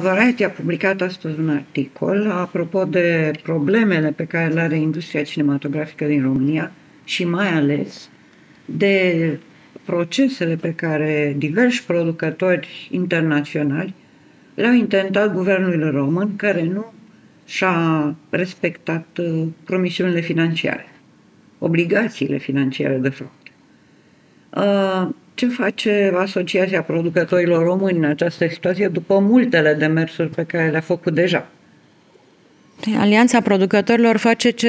Variety a publicat astăzi un articol apropo de problemele pe care le are industria cinematografică din România și mai ales de procesele pe care diversi producători internaționali le-au intentat guvernul român, care nu și-a respectat uh, promisiunile financiare, obligațiile financiare, de fapt. Uh, ce face Asociația Producătorilor Români în această situație după multele demersuri pe care le-a făcut deja? Păi, Alianța producătorilor face ce,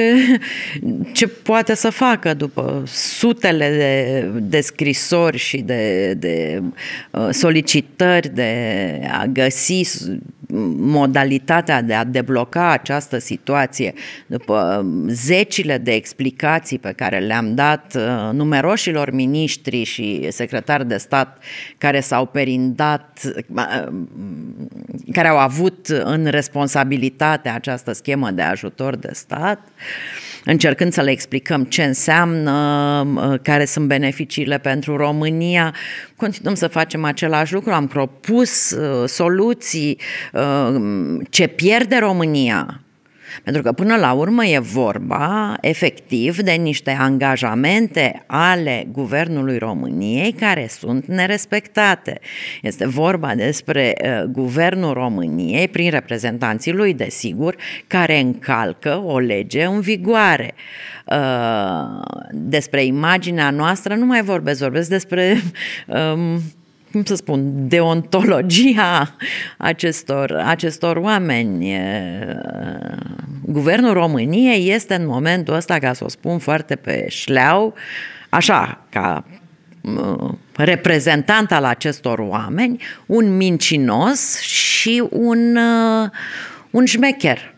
ce poate să facă după sutele de, de scrisori și de, de uh, solicitări de a găsi modalitatea de a debloca această situație, după um, zecile de explicații pe care le-am dat uh, numeroșilor miniștri și secretari de stat care s-au perindat, uh, um, care au avut în responsabilitate această schemă de ajutor de stat, uh, încercând să le explicăm ce înseamnă, uh, care sunt beneficiile pentru România. Continuăm să facem același lucru, am propus uh, soluții, uh, ce pierde România pentru că până la urmă e vorba efectiv de niște angajamente ale Guvernului României care sunt nerespectate. Este vorba despre uh, Guvernul României, prin reprezentanții lui, desigur, care încalcă o lege în vigoare. Uh, despre imaginea noastră nu mai vorbesc, vorbesc despre um, cum să spun, deontologia acestor, acestor oameni. Guvernul României este în momentul ăsta, ca să o spun foarte pe șleau, așa, ca reprezentant al acestor oameni, un mincinos și un, un șmecher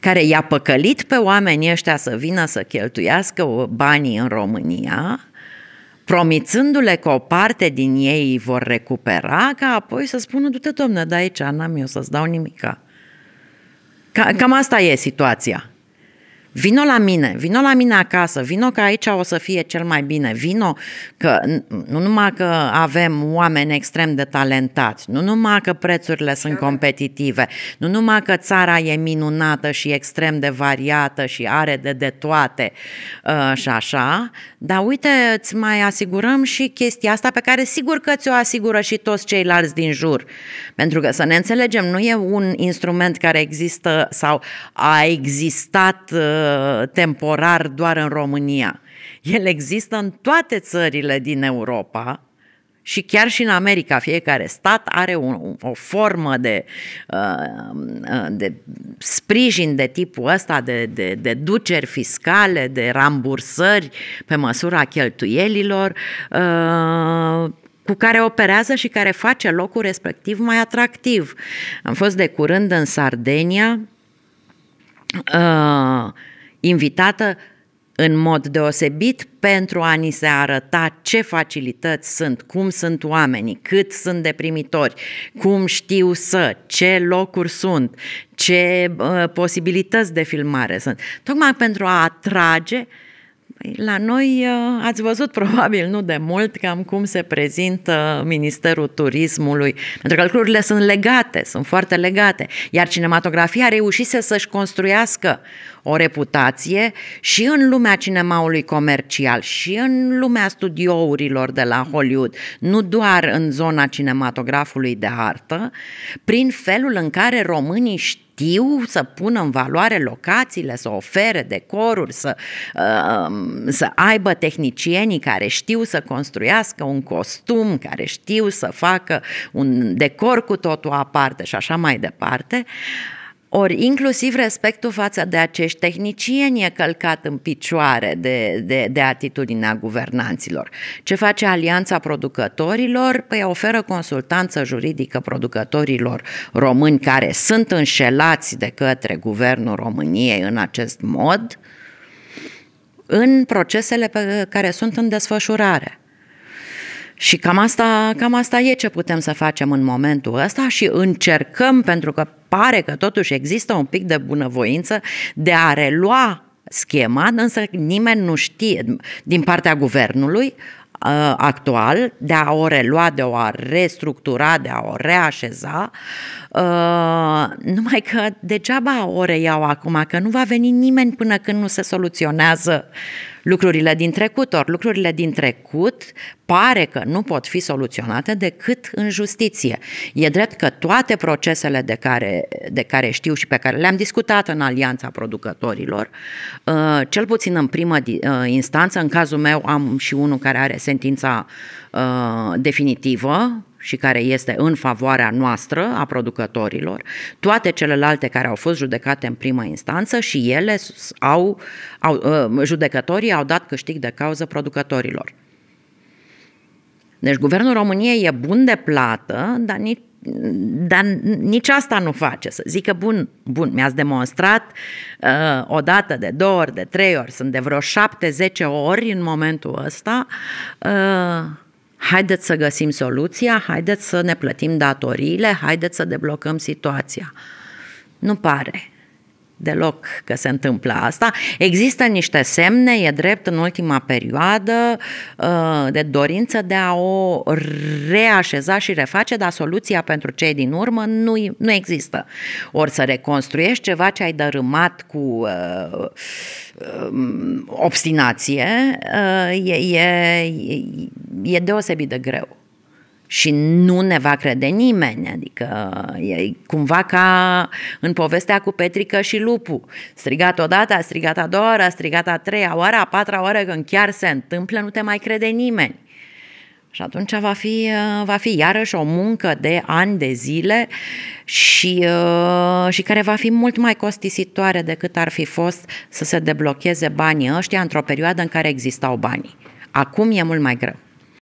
care i-a păcălit pe oamenii ăștia să vină să cheltuiască banii în România, promițându-le că o parte din ei îi vor recupera, ca apoi să spună, du-te, domnule, de aici n-am eu să-ți dau nimica. Cam asta e situația. Vino la mine, vino la mine acasă, vino că aici o să fie cel mai bine, vino că nu numai că avem oameni extrem de talentați, nu numai că prețurile sunt competitive, nu numai că țara e minunată și extrem de variată și are de de toate uh, și așa, dar uite, îți mai asigurăm și chestia asta pe care sigur că ți-o asigură și toți ceilalți din jur. Pentru că să ne înțelegem, nu e un instrument care există sau a existat uh, temporar doar în România. El există în toate țările din Europa, și chiar și în America, fiecare stat are o, o formă de, uh, de sprijin de tipul ăsta, de, de, de duceri fiscale, de rambursări pe măsura cheltuielilor, uh, cu care operează și care face locul respectiv mai atractiv. Am fost de curând în Sardenia. Uh, invitată în mod deosebit pentru a ni se arăta ce facilități sunt, cum sunt oamenii, cât sunt deprimitori, cum știu să, ce locuri sunt, ce uh, posibilități de filmare sunt. Tocmai pentru a atrage uh, la noi uh, ați văzut probabil nu de mult cam cum se prezintă Ministerul Turismului, pentru că lucrurile sunt legate, sunt foarte legate. Iar cinematografia reușise să-și construiască o reputație și în lumea cinemaului comercial, și în lumea studiourilor de la Hollywood, nu doar în zona cinematografului de artă, prin felul în care românii știu știu să pună în valoare locațiile, să ofere decoruri, să, um, să aibă tehnicienii care știu să construiască un costum, care știu să facă un decor cu totul aparte și așa mai departe. Ori inclusiv respectul față de acești tehnicieni e călcat în picioare de, de, de atitudinea guvernanților. Ce face Alianța Producătorilor? Păi oferă consultanță juridică producătorilor români care sunt înșelați de către guvernul României în acest mod în procesele pe care sunt în desfășurare. Și cam asta, cam asta e ce putem să facem în momentul ăsta și încercăm, pentru că pare că totuși există un pic de bunăvoință de a relua schema, însă nimeni nu știe din partea guvernului uh, actual, de a o relua, de a o restructura, de a o reașeza, uh, numai că degeaba o reiau acum, că nu va veni nimeni până când nu se soluționează uh, lucrurile din trecut, ori lucrurile din trecut pare că nu pot fi soluționate decât în justiție. E drept că toate procesele de care, de care știu și pe care le-am discutat în Alianța Producătorilor, uh, cel puțin în primă uh, instanță, în cazul meu am și unul care are sentința uh, definitivă, și care este în favoarea noastră, a producătorilor, toate celelalte care au fost judecate în primă instanță și ele au, au ă, judecătorii au dat câștig de cauză producătorilor. Deci guvernul României e bun de plată, dar nici dar nici asta nu face, să zică, bun, bun, mi-ați demonstrat uh, o dată, de două ori, de trei ori, sunt de vreo șapte, zece ori în momentul ăsta, uh, haideți să găsim soluția, haideți să ne plătim datoriile, haideți să deblocăm situația. Nu pare deloc că se întâmplă asta. Există niște semne, e drept, în ultima perioadă, uh, de dorință de a o reașeza și reface, dar soluția pentru cei din urmă nu, nu există. Ori să reconstruiești ceva ce ai dărâmat cu uh, um, obstinație, uh, e, e, e deosebit de greu și nu ne va crede nimeni, adică e cumva ca în povestea cu Petrică și Lupu. Strigat odată, a strigat a doua oară, a strigat a treia oară, a patra oară, când chiar se întâmplă, nu te mai crede nimeni. Și atunci va fi, uh, va fi iarăși o muncă de ani de zile și, uh, și care va fi mult mai costisitoare decât ar fi fost să se deblocheze banii ăștia într-o perioadă în care existau banii. Acum e mult mai greu.